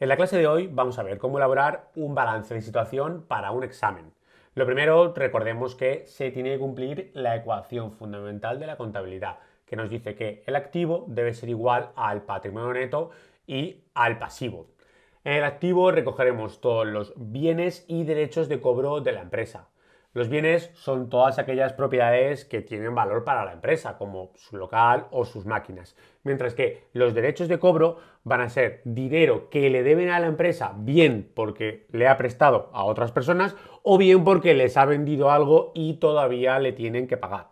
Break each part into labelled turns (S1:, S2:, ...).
S1: En la clase de hoy vamos a ver cómo elaborar un balance de situación para un examen. Lo primero, recordemos que se tiene que cumplir la ecuación fundamental de la contabilidad, que nos dice que el activo debe ser igual al patrimonio neto y al pasivo. En el activo recogeremos todos los bienes y derechos de cobro de la empresa. Los bienes son todas aquellas propiedades que tienen valor para la empresa, como su local o sus máquinas. Mientras que los derechos de cobro van a ser dinero que le deben a la empresa, bien porque le ha prestado a otras personas o bien porque les ha vendido algo y todavía le tienen que pagar.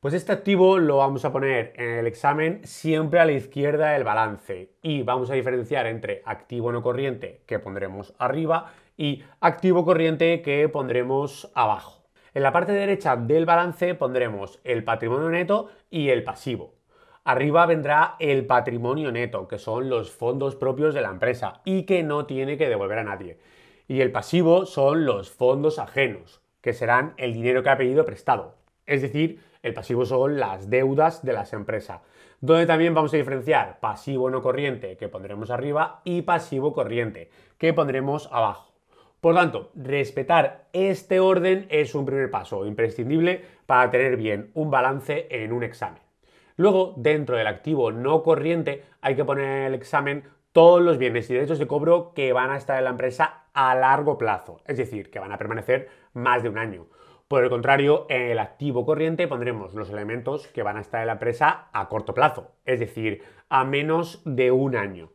S1: Pues este activo lo vamos a poner en el examen siempre a la izquierda del balance y vamos a diferenciar entre activo no corriente, que pondremos arriba, y activo corriente que pondremos abajo. En la parte derecha del balance pondremos el patrimonio neto y el pasivo. Arriba vendrá el patrimonio neto, que son los fondos propios de la empresa y que no tiene que devolver a nadie. Y el pasivo son los fondos ajenos, que serán el dinero que ha pedido prestado. Es decir, el pasivo son las deudas de las empresas, donde también vamos a diferenciar pasivo no corriente, que pondremos arriba, y pasivo corriente, que pondremos abajo. Por tanto, respetar este orden es un primer paso imprescindible para tener bien un balance en un examen. Luego, dentro del activo no corriente, hay que poner en el examen todos los bienes y derechos de cobro que van a estar en la empresa a largo plazo, es decir, que van a permanecer más de un año. Por el contrario, en el activo corriente pondremos los elementos que van a estar en la empresa a corto plazo, es decir, a menos de un año.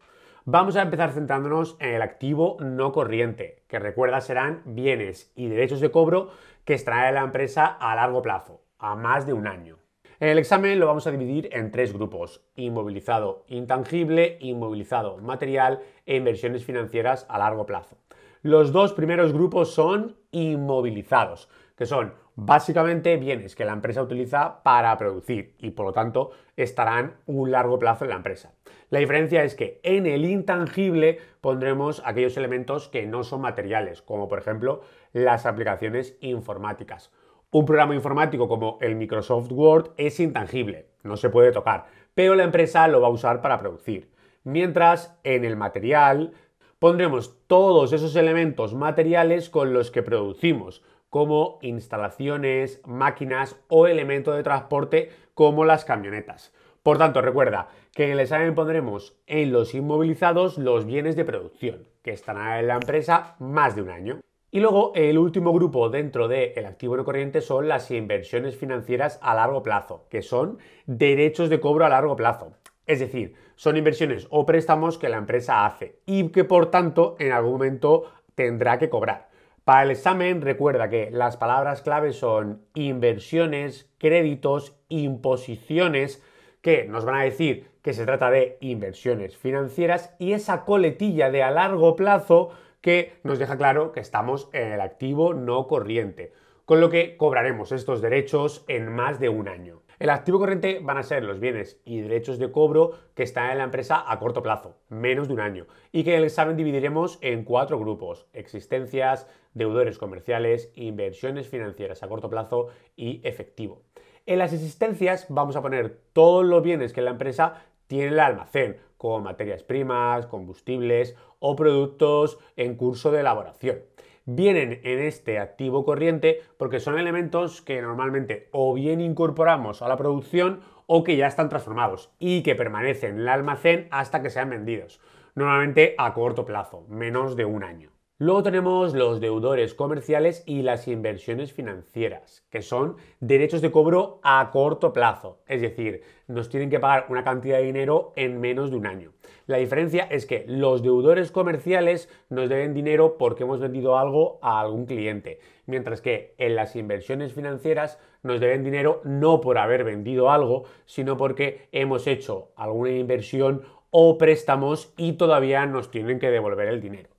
S1: Vamos a empezar centrándonos en el activo no corriente, que recuerda serán bienes y derechos de cobro que extrae la empresa a largo plazo, a más de un año. El examen lo vamos a dividir en tres grupos, inmovilizado intangible, inmovilizado material e inversiones financieras a largo plazo. Los dos primeros grupos son inmovilizados, que son básicamente bienes que la empresa utiliza para producir y por lo tanto estarán un largo plazo en la empresa. La diferencia es que en el intangible pondremos aquellos elementos que no son materiales, como por ejemplo las aplicaciones informáticas. Un programa informático como el Microsoft Word es intangible, no se puede tocar, pero la empresa lo va a usar para producir. Mientras en el material pondremos todos esos elementos materiales con los que producimos, como instalaciones, máquinas o elementos de transporte como las camionetas. Por tanto, recuerda que en el examen pondremos en los inmovilizados los bienes de producción, que estarán en la empresa más de un año. Y luego el último grupo dentro del activo no corriente son las inversiones financieras a largo plazo, que son derechos de cobro a largo plazo. Es decir, son inversiones o préstamos que la empresa hace y que por tanto en algún momento tendrá que cobrar. Para el examen, recuerda que las palabras clave son inversiones, créditos, imposiciones, que nos van a decir que se trata de inversiones financieras y esa coletilla de a largo plazo que nos deja claro que estamos en el activo no corriente con lo que cobraremos estos derechos en más de un año. El activo corriente van a ser los bienes y derechos de cobro que están en la empresa a corto plazo, menos de un año, y que el examen dividiremos en cuatro grupos, existencias, deudores comerciales, inversiones financieras a corto plazo y efectivo. En las existencias vamos a poner todos los bienes que la empresa tiene en el almacén, como materias primas, combustibles o productos en curso de elaboración vienen en este activo corriente porque son elementos que normalmente o bien incorporamos a la producción o que ya están transformados y que permanecen en el almacén hasta que sean vendidos, normalmente a corto plazo, menos de un año. Luego tenemos los deudores comerciales y las inversiones financieras, que son derechos de cobro a corto plazo, es decir, nos tienen que pagar una cantidad de dinero en menos de un año. La diferencia es que los deudores comerciales nos deben dinero porque hemos vendido algo a algún cliente, mientras que en las inversiones financieras nos deben dinero no por haber vendido algo, sino porque hemos hecho alguna inversión o préstamos y todavía nos tienen que devolver el dinero.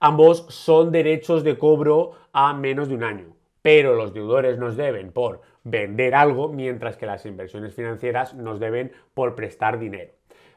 S1: Ambos son derechos de cobro a menos de un año, pero los deudores nos deben por vender algo, mientras que las inversiones financieras nos deben por prestar dinero.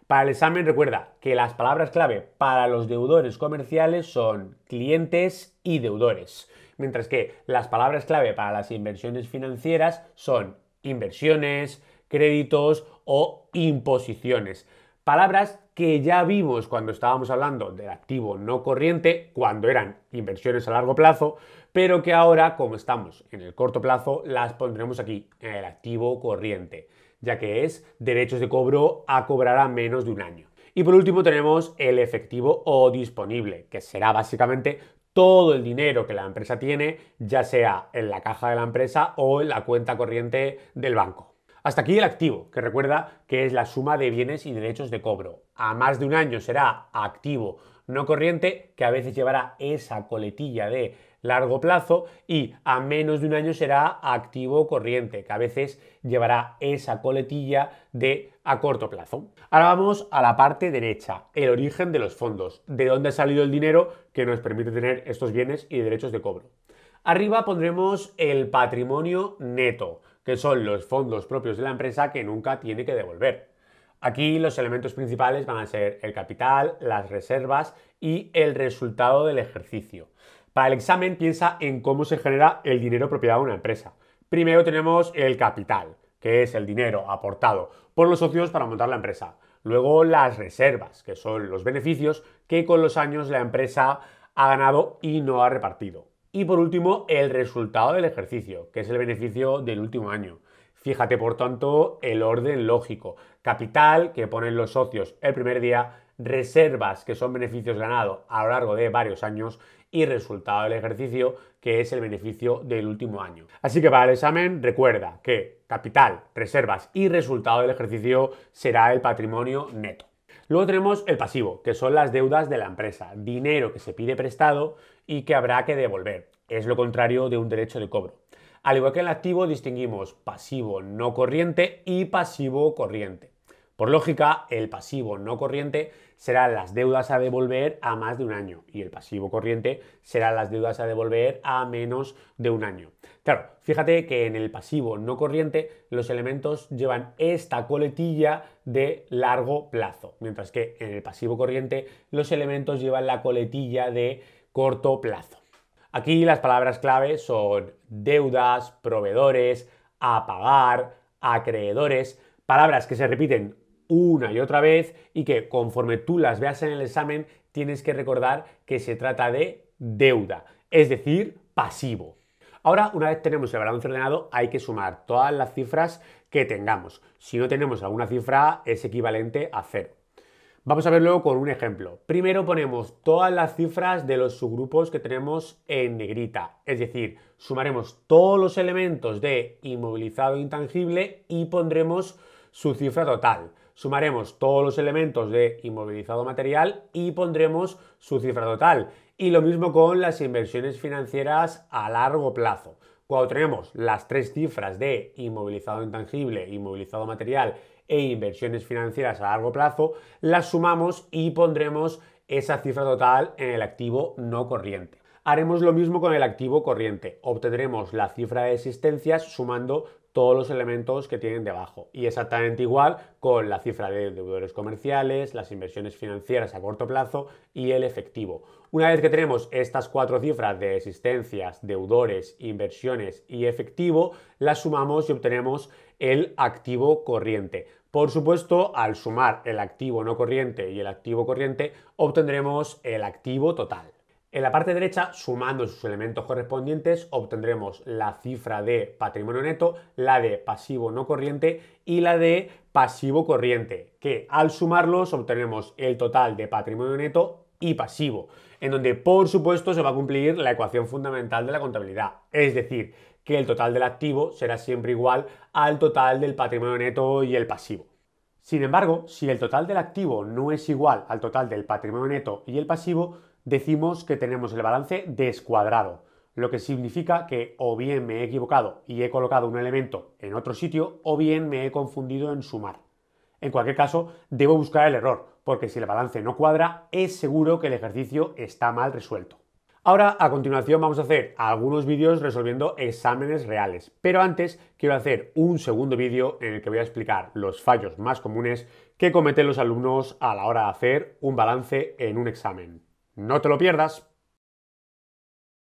S1: Para el examen recuerda que las palabras clave para los deudores comerciales son clientes y deudores, mientras que las palabras clave para las inversiones financieras son inversiones, créditos o imposiciones. Palabras que ya vimos cuando estábamos hablando del activo no corriente, cuando eran inversiones a largo plazo, pero que ahora, como estamos en el corto plazo, las pondremos aquí, en el activo corriente ya que es derechos de cobro a cobrar a menos de un año. Y por último tenemos el efectivo o disponible, que será básicamente todo el dinero que la empresa tiene, ya sea en la caja de la empresa o en la cuenta corriente del banco. Hasta aquí el activo, que recuerda que es la suma de bienes y derechos de cobro. A más de un año será activo no corriente, que a veces llevará esa coletilla de largo plazo, y a menos de un año será activo corriente, que a veces llevará esa coletilla de a corto plazo. Ahora vamos a la parte derecha, el origen de los fondos, de dónde ha salido el dinero que nos permite tener estos bienes y derechos de cobro. Arriba pondremos el patrimonio neto que son los fondos propios de la empresa que nunca tiene que devolver. Aquí los elementos principales van a ser el capital, las reservas y el resultado del ejercicio. Para el examen piensa en cómo se genera el dinero propiedad de una empresa. Primero tenemos el capital, que es el dinero aportado por los socios para montar la empresa. Luego las reservas, que son los beneficios que con los años la empresa ha ganado y no ha repartido. Y por último, el resultado del ejercicio, que es el beneficio del último año. Fíjate, por tanto, el orden lógico. Capital que ponen los socios el primer día, reservas que son beneficios ganados a lo largo de varios años y resultado del ejercicio que es el beneficio del último año. Así que para el examen recuerda que capital, reservas y resultado del ejercicio será el patrimonio neto. Luego tenemos el pasivo, que son las deudas de la empresa, dinero que se pide prestado y que habrá que devolver. Es lo contrario de un derecho de cobro. Al igual que el activo, distinguimos pasivo no corriente y pasivo corriente. Por lógica, el pasivo no corriente serán las deudas a devolver a más de un año y el pasivo corriente serán las deudas a devolver a menos de un año. Claro, fíjate que en el pasivo no corriente los elementos llevan esta coletilla de largo plazo, mientras que en el pasivo corriente los elementos llevan la coletilla de corto plazo. Aquí las palabras clave son deudas, proveedores, a pagar, acreedores, palabras que se repiten una y otra vez y que conforme tú las veas en el examen tienes que recordar que se trata de deuda, es decir, pasivo. Ahora, una vez tenemos el balance ordenado, hay que sumar todas las cifras que tengamos. Si no tenemos alguna cifra, es equivalente a cero. Vamos a verlo con un ejemplo. Primero ponemos todas las cifras de los subgrupos que tenemos en negrita, es decir, sumaremos todos los elementos de inmovilizado e intangible y pondremos su cifra total sumaremos todos los elementos de inmovilizado material y pondremos su cifra total. Y lo mismo con las inversiones financieras a largo plazo. Cuando tenemos las tres cifras de inmovilizado intangible, inmovilizado material e inversiones financieras a largo plazo, las sumamos y pondremos esa cifra total en el activo no corriente. Haremos lo mismo con el activo corriente. Obtendremos la cifra de existencias sumando todos los elementos que tienen debajo. Y exactamente igual con la cifra de deudores comerciales, las inversiones financieras a corto plazo y el efectivo. Una vez que tenemos estas cuatro cifras de existencias, deudores, inversiones y efectivo, las sumamos y obtenemos el activo corriente. Por supuesto, al sumar el activo no corriente y el activo corriente, obtendremos el activo total. En la parte derecha, sumando sus elementos correspondientes, obtendremos la cifra de patrimonio neto, la de pasivo no corriente y la de pasivo corriente, que al sumarlos obtenemos el total de patrimonio neto y pasivo, en donde por supuesto se va a cumplir la ecuación fundamental de la contabilidad, es decir, que el total del activo será siempre igual al total del patrimonio neto y el pasivo. Sin embargo, si el total del activo no es igual al total del patrimonio neto y el pasivo, decimos que tenemos el balance descuadrado, lo que significa que o bien me he equivocado y he colocado un elemento en otro sitio o bien me he confundido en sumar. En cualquier caso, debo buscar el error, porque si el balance no cuadra, es seguro que el ejercicio está mal resuelto. Ahora, a continuación, vamos a hacer algunos vídeos resolviendo exámenes reales, pero antes quiero hacer un segundo vídeo en el que voy a explicar los fallos más comunes que cometen los alumnos a la hora de hacer un balance en un examen. No te lo pierdas.